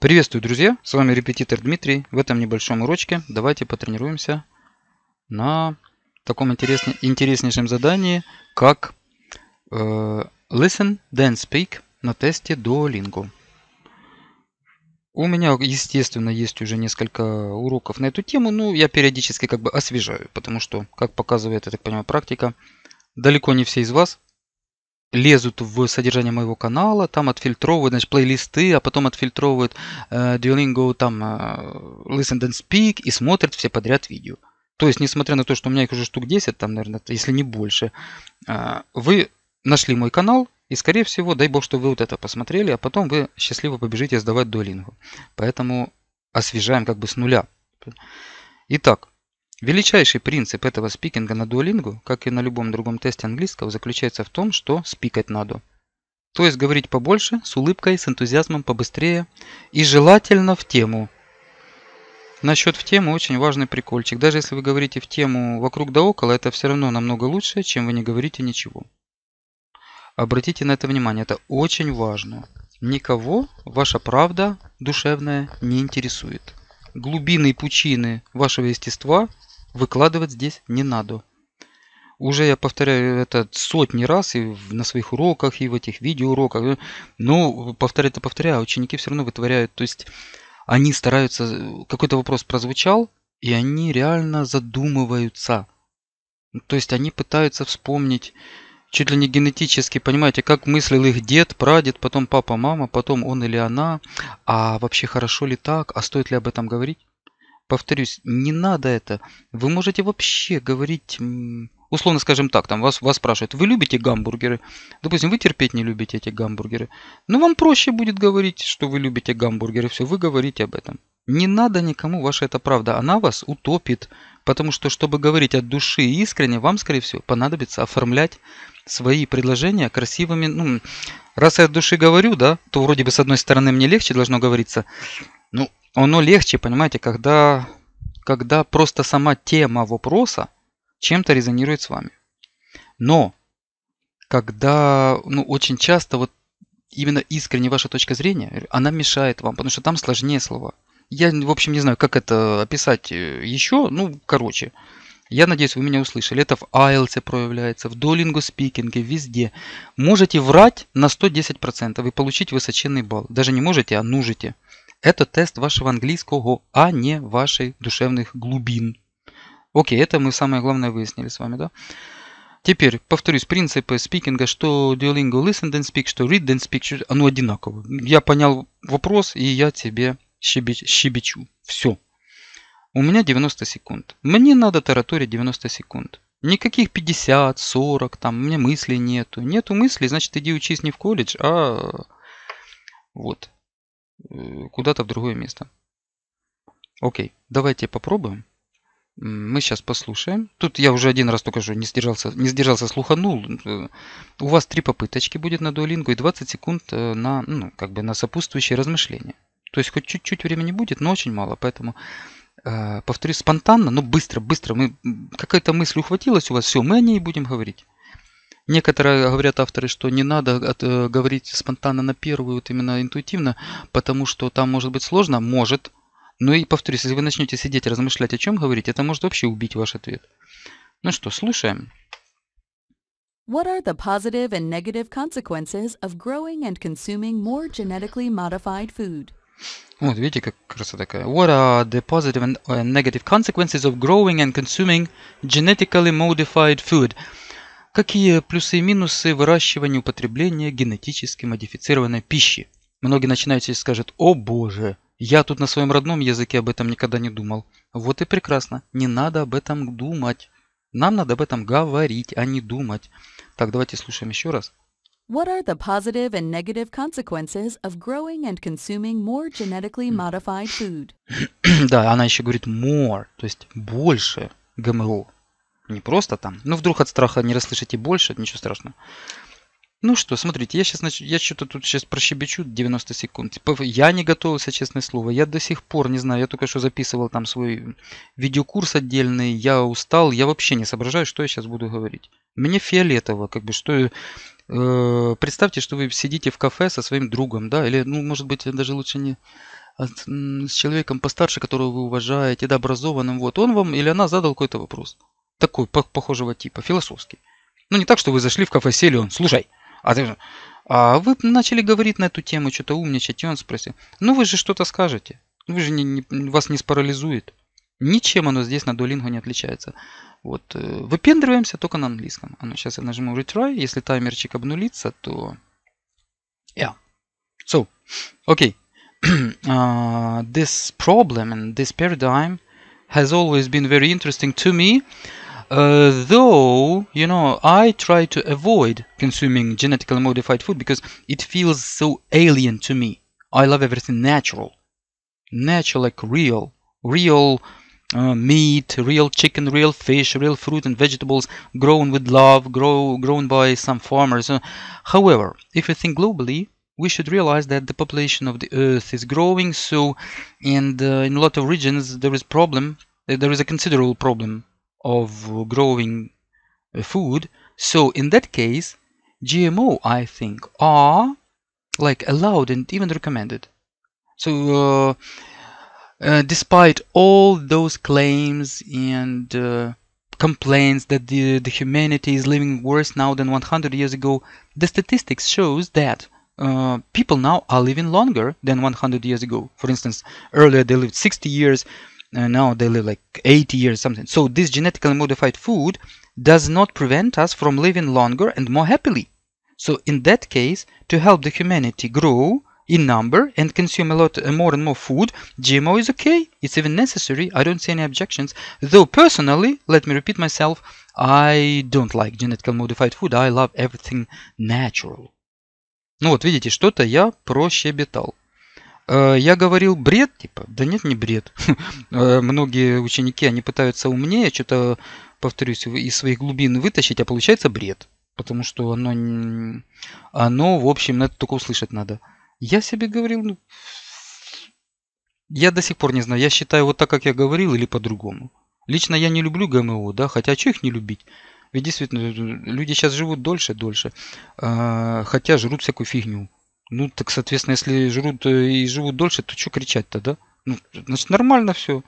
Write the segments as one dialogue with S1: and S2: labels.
S1: Приветствую, друзья! С вами репетитор Дмитрий. В этом небольшом урочке давайте потренируемся на таком интереснейшем задании, как э, Listen, Then Speak на тесте Duolingo. У меня, естественно, есть уже несколько уроков на эту тему, но я периодически как бы освежаю, потому что, как показывает, я так понимаю, практика, далеко не все из вас лезут в содержание моего канала, там отфильтровывают, значит, плейлисты, а потом отфильтровывают э, Duolingo, там, э, Listen and Speak и смотрят все подряд видео. То есть, несмотря на то, что у меня их уже штук 10, там, наверное, если не больше, э, вы нашли мой канал, и, скорее всего, дай бог, что вы вот это посмотрели, а потом вы счастливо побежите сдавать Duolingo. Поэтому освежаем как бы с нуля. Итак, Величайший принцип этого спикинга на Duolingo, как и на любом другом тесте английского, заключается в том, что спикать надо. То есть говорить побольше, с улыбкой, с энтузиазмом, побыстрее и желательно в тему. Насчет в тему очень важный прикольчик. Даже если вы говорите в тему вокруг да около, это все равно намного лучше, чем вы не говорите ничего. Обратите на это внимание, это очень важно. Никого ваша правда душевная не интересует. Глубины и пучины вашего естества выкладывать здесь не надо. Уже я повторяю это сотни раз и на своих уроках, и в этих видеоуроках. Но ну, повторяю то а повторяю, ученики все равно вытворяют. То есть они стараются... Какой-то вопрос прозвучал, и они реально задумываются. То есть они пытаются вспомнить чуть ли не генетически, понимаете, как мыслил их дед, прадед, потом папа, мама, потом он или она. А вообще хорошо ли так? А стоит ли об этом говорить? повторюсь, не надо это. Вы можете вообще говорить, условно скажем так, там вас, вас спрашивают, вы любите гамбургеры? Допустим, вы терпеть не любите эти гамбургеры. Ну, вам проще будет говорить, что вы любите гамбургеры, все, вы говорите об этом. Не надо никому ваша эта правда, она вас утопит, потому что, чтобы говорить от души искренне, вам, скорее всего, понадобится оформлять свои предложения красивыми, ну, раз я от души говорю, да, то вроде бы с одной стороны мне легче должно говориться, ну, оно легче, понимаете, когда, когда просто сама тема вопроса чем-то резонирует с вами. Но когда, ну, очень часто вот именно искренне ваша точка зрения, она мешает вам, потому что там сложнее слова. Я, в общем, не знаю, как это описать э, еще, ну, короче. Я надеюсь, вы меня услышали. Это в IELTS проявляется, в Duolingo спикинге, везде. Можете врать на 110% и получить высоченный балл. Даже не можете, а нужите. Это тест вашего английского, а не вашей душевных глубин. Окей, это мы самое главное выяснили с вами, да? Теперь, повторюсь, принципы спикинга, что Duolingo listen then speak, что read then speak, оно одинаково. Я понял вопрос, и я тебе щебечу. Все. У меня 90 секунд. Мне надо тараторить 90 секунд. Никаких 50, 40, там, у меня мыслей нету. Нету мыслей, значит, иди учись не в колледж, а вот. Э, куда-то в другое место. Окей, давайте попробуем. Мы сейчас послушаем. Тут я уже один раз только что не сдержался, не сдержался, слуханул. Э, у вас три попыточки будет на дуалингу и 20 секунд э, на, ну, как бы на сопутствующие размышления. То есть хоть чуть-чуть времени будет, но очень мало. Поэтому э, повторюсь спонтанно, но быстро, быстро. Мы, какая-то мысль ухватилась у вас, все, мы о ней будем говорить. Некоторые говорят авторы, что не надо э, от, э, говорить спонтанно на первую, вот именно интуитивно, потому что там может быть сложно, может. Но ну и повторюсь, если вы начнете сидеть и размышлять, о чем говорить, это может вообще убить ваш ответ. Ну что, слушаем. What are the positive and negative consequences of growing and consuming more genetically modified food? Вот, видите, как красота такая. What are the positive and э, negative consequences of growing and consuming genetically modified food? Какие плюсы и минусы выращивания и употребления генетически модифицированной пищи? Многие начинающие скажут, о боже, я тут на своем родном языке об этом никогда не думал. Вот и прекрасно, не надо об этом думать. Нам надо об этом говорить, а не думать. Так, давайте слушаем еще раз. What are the positive and negative consequences of growing and consuming more genetically modified food? да, она еще говорит more, то есть больше ГМО. Не просто там. Ну, вдруг от страха не расслышите больше, ничего страшного. Ну что, смотрите, я сейчас нач... я что-то тут сейчас прощебечу 90 секунд. Типа, я не готовился, честное слово. Я до сих пор не знаю. Я только что записывал там свой видеокурс отдельный. Я устал. Я вообще не соображаю, что я сейчас буду говорить. Мне фиолетово, как бы, что... Э, представьте, что вы сидите в кафе со своим другом, да, или, ну, может быть, даже лучше не с человеком постарше, которого вы уважаете, да, образованным, вот, он вам или она задал какой-то вопрос такой похожего типа, философский. Ну не так, что вы зашли в кафе, сели, он, слушай, а ты А вы начали говорить на эту тему, что-то умничать, и он спросил, ну вы же что-то скажете, вы же не, не, вас не спарализует. Ничем оно здесь на Duolingo не отличается. Вот. Э, выпендриваемся только на английском. А ну, сейчас я нажму retry. Если таймерчик обнулится, то... Yeah. So, okay. uh, а, this problem and this paradigm has always been very interesting to me. Uh, though, you know, I try to avoid consuming genetically modified food because it feels so alien to me. I love everything natural. Natural, like real. Real uh, meat, real chicken, real fish, real fruit and vegetables grown with love, grow, grown by some farmers. Uh, however, if you think globally, we should realize that the population of the earth is growing so and uh, in a lot of regions there is problem uh, there is a considerable problem of growing uh, food. So in that case, GMO, I think, are like allowed and even recommended. So uh, uh, despite all those claims and uh, complaints that the, the, humanity is living worse now than 100 years ago, the statistics shows that uh, people now are living longer than 100 years ago. For instance, earlier they lived 60 years, and uh, now they live like 80 years something so this genetically modified food does not prevent us from living longer and more happily so in that case to help the humanity grow in number and consume a lot uh, more and more food gmo is okay it's even necessary i don't see any objections though personally let me repeat myself i don't like genetically modified food i love everything natural ну вот видите что-то я прощебетал Э, я говорил, бред, типа, да нет, не бред. Э, многие ученики, они пытаются умнее, что-то, повторюсь, из своих глубин вытащить, а получается бред. Потому что оно, оно, в общем, это только услышать надо. Я себе говорил, ну, я до сих пор не знаю, я считаю вот так, как я говорил, или по-другому. Лично я не люблю ГМО, да, хотя что их не любить? Ведь действительно, люди сейчас живут дольше, дольше, а, хотя жрут всякую фигню. Ну, так, соответственно, если жрут э, и живут дольше, то что кричать-то, да? Ну, значит, нормально все.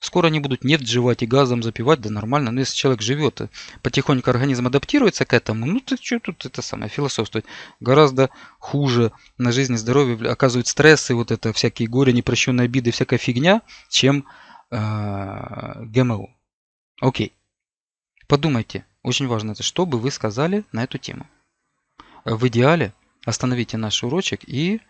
S1: Скоро они будут нефть жевать и газом запивать, да нормально. Но если человек живет, потихоньку организм адаптируется к этому, ну ты что тут это самое философствовать? Гораздо хуже на жизнь и здоровье оказывают стрессы, вот это всякие горе, непрощенные обиды, всякая фигня, чем э, ГМО. Окей. Подумайте, очень важно это, что бы вы сказали на эту тему. В идеале остановите наш урочек и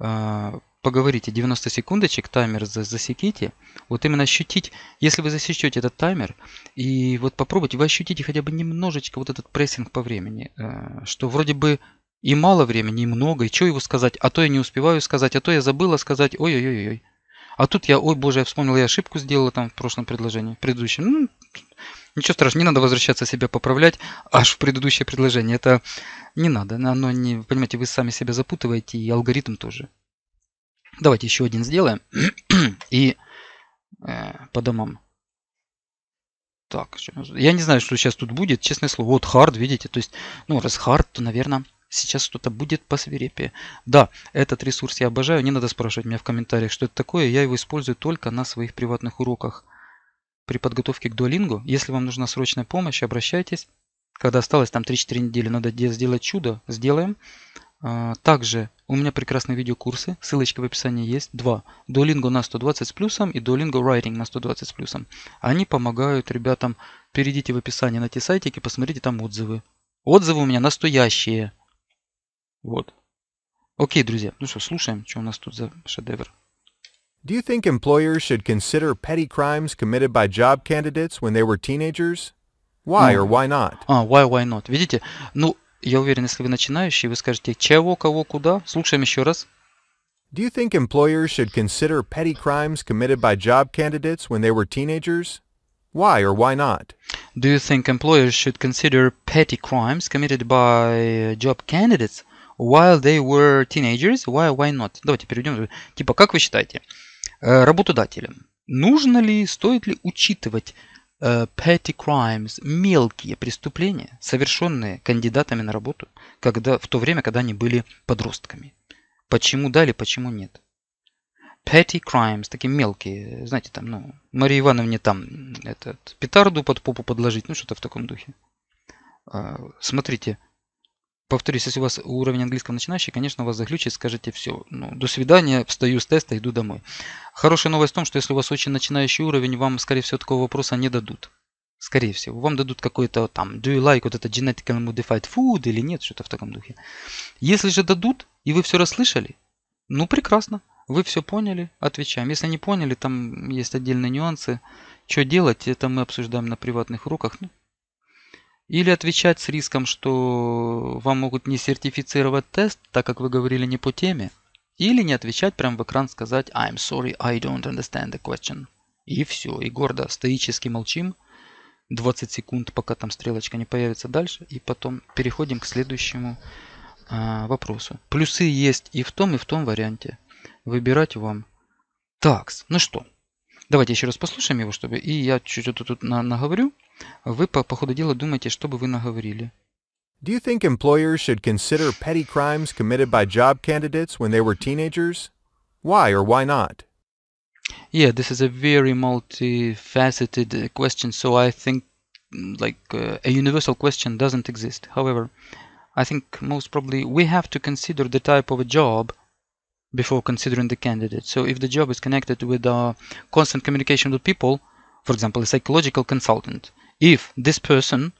S1: э, поговорите 90 секундочек, таймер засеките. Вот именно ощутить, если вы засечете этот таймер, и вот попробуйте, вы ощутите хотя бы немножечко вот этот прессинг по времени, э, что вроде бы и мало времени, и много, и что его сказать, а то я не успеваю сказать, а то я забыла сказать, ой-ой-ой. ой. А тут я, ой боже, я вспомнил, я ошибку сделала там в прошлом предложении, в предыдущем. Ну, Ничего страшного, не надо возвращаться себя поправлять аж в предыдущее предложение. Это не надо, оно не, понимаете, вы сами себя запутываете и алгоритм тоже. Давайте еще один сделаем и э, по домам. Так, я не знаю, что сейчас тут будет, честное слово. Вот хард, видите, то есть, ну, раз хард, то, наверное, сейчас что-то будет по свирепе. Да, этот ресурс я обожаю, не надо спрашивать меня в комментариях, что это такое. Я его использую только на своих приватных уроках при подготовке к Дуолингу, если вам нужна срочная помощь, обращайтесь. Когда осталось там 3-4 недели, надо сделать чудо, сделаем. А, также у меня прекрасные видеокурсы, ссылочка в описании есть. Два. Duolingo на 120 с плюсом и Duolingo Writing на 120 с плюсом. Они помогают ребятам. Перейдите в описание на те сайтики, посмотрите там отзывы. Отзывы у меня настоящие. Вот. Окей, друзья. Ну что, слушаем, что у нас тут за шедевр. Do you think employers should consider petty crimes committed by job candidates when they were teenagers? Why or why not? А, why, why not? Видите? Ну, я уверен, если вы начинающий, вы скажете, чего, кого, куда. Слушаем еще раз. Do you think employers should consider petty crimes committed by job candidates when they were teenagers? Why or why not? Do you think employers should consider petty crimes committed by job candidates while they were teenagers? Why, why not? Давайте переведем. Типа, как вы считаете? Э, работодателям. Нужно ли, стоит ли учитывать э, petty crimes, мелкие преступления, совершенные кандидатами на работу, когда, в то время, когда они были подростками. Почему дали почему нет? Petty crimes, такие мелкие, знаете, там, ну, Мария Ивановне там этот, петарду под попу подложить, ну, что-то в таком духе. А, смотрите, повторюсь, если у вас уровень английского начинающий, конечно, у вас заглючит, скажете все. Ну, до свидания, встаю с теста, иду домой. Хорошая новость в том, что если у вас очень начинающий уровень, вам, скорее всего, такого вопроса не дадут. Скорее всего, вам дадут какой-то там do you like вот это genetically modified food или нет, что-то в таком духе. Если же дадут, и вы все расслышали, ну прекрасно, вы все поняли, отвечаем. Если не поняли, там есть отдельные нюансы. Что делать, это мы обсуждаем на приватных уроках. Ну, или отвечать с риском, что вам могут не сертифицировать тест, так как вы говорили не по теме. Или не отвечать прямо в экран, сказать «I'm sorry, I don't understand the question». И все, и гордо стоически молчим 20 секунд, пока там стрелочка не появится дальше, и потом переходим к следующему э, вопросу. Плюсы есть и в том, и в том варианте. Выбирать вам. Такс, ну что, Давайте еще раз послушаем его, чтобы... И я чуть-чуть тут на наговорю. Вы по, по ходу дела думаете, что бы вы наговорили. Do you think employers should consider petty crimes committed by job candidates when they were teenagers? Why or why not? Yeah, this is a very multifaceted uh, question, so I think mm, like uh, a universal question doesn't exist. However, I think most probably we have to consider the type of a job before considering the candidate. So if the job is connected with uh, constant communication with people, for example, a psychological consultant, if this person,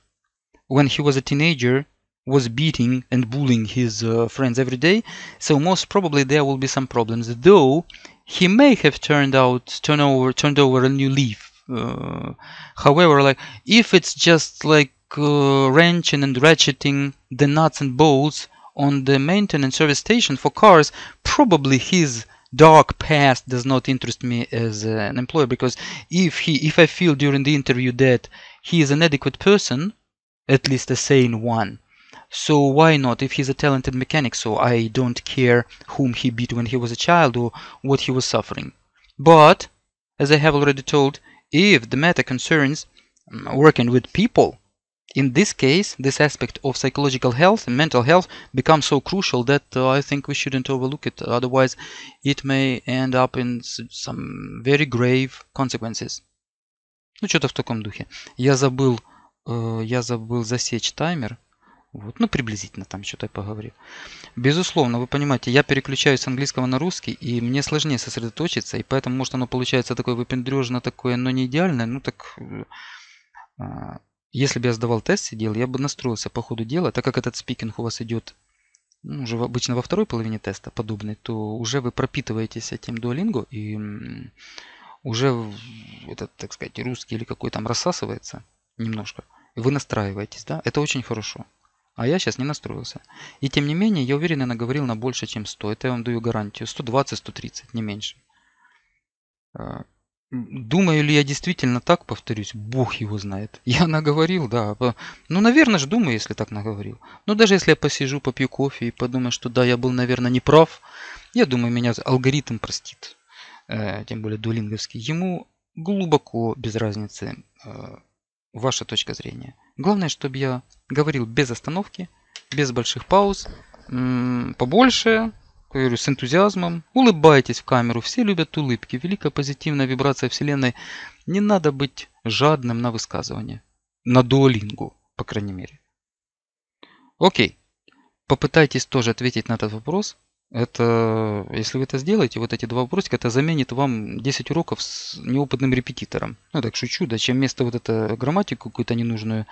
S1: when he was a teenager, was beating and bullying his uh, friends every day, so most probably there will be some problems. Though he may have turned out turn over turned over a new leaf. Uh, however, like if it's just like uh, wrenching and ratcheting the nuts and bolts on the maintenance service station for cars, probably his dark past does not interest me as an employer because if he if I feel during the interview that he is an adequate person, at least a sane one, so why not if he's a talented mechanic so I don't care whom he beat when he was a child or what he was suffering. But as I have already told, if the matter concerns um, working with people, in this case, this aspect of psychological health and mental health becomes so crucial that uh, I think we shouldn't overlook it. Otherwise, it may end up in some very grave consequences. Ну, что-то в таком духе. Я забыл, э, я забыл засечь таймер. Вот, ну, приблизительно там что-то я поговорил. Безусловно, вы понимаете, я переключаюсь с английского на русский, и мне сложнее сосредоточиться, и поэтому, может, оно получается такое выпендрежно, такое, но не идеальное, ну, так... Э, а, если бы я сдавал тест, сидел, я бы настроился по ходу дела, так как этот спикинг у вас идет ну, уже обычно во второй половине теста подобный, то уже вы пропитываетесь этим дуалингу и уже этот, так сказать, русский или какой там рассасывается немножко. Вы настраиваетесь, да? Это очень хорошо. А я сейчас не настроился. И тем не менее, я уверен, я наговорил на больше, чем 100. Это я вам даю гарантию. 120-130, не меньше. А, Думаю ли я действительно так, повторюсь, Бог его знает. Я наговорил, да. А ну, наверное же, думаю, если так наговорил. Но ну, даже если я посижу, попью кофе и подумаю, что да, я был, наверное, неправ. я думаю, меня алгоритм простит, э, тем более Дулинговский. Ему глубоко без разницы э, ваша точка зрения. Главное, чтобы я говорил без остановки, без больших пауз, побольше, говорю, с энтузиазмом. Улыбайтесь в камеру, все любят улыбки. Великая позитивная вибрация Вселенной. Не надо быть жадным на высказывание. На дуолингу, по крайней мере. Окей. Попытайтесь тоже ответить на этот вопрос. Это, если вы это сделаете, вот эти два вопросика, это заменит вам 10 уроков с неопытным репетитором. Ну, я так шучу, да, чем вместо вот это грамматику какую-то ненужную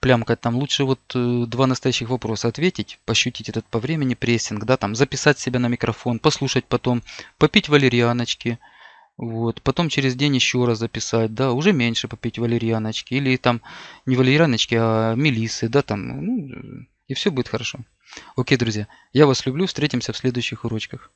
S1: плямкать, там лучше вот э, два настоящих вопроса ответить, пощутить этот по времени прессинг, да, там записать себя на микрофон, послушать потом, попить валерьяночки, вот, потом через день еще раз записать, да, уже меньше попить валерьяночки, или там не валерьяночки, а мелисы, да, там, ну, и все будет хорошо. Окей, друзья, я вас люблю, встретимся в следующих урочках.